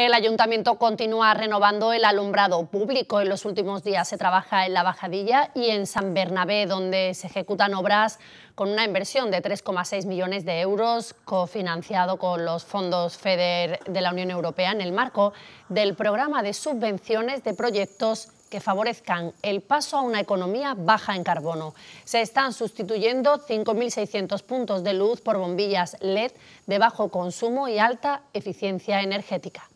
El ayuntamiento continúa renovando el alumbrado público. En los últimos días se trabaja en la Bajadilla y en San Bernabé, donde se ejecutan obras con una inversión de 3,6 millones de euros, cofinanciado con los fondos FEDER de la Unión Europea en el marco del programa de subvenciones de proyectos que favorezcan el paso a una economía baja en carbono. Se están sustituyendo 5.600 puntos de luz por bombillas LED de bajo consumo y alta eficiencia energética.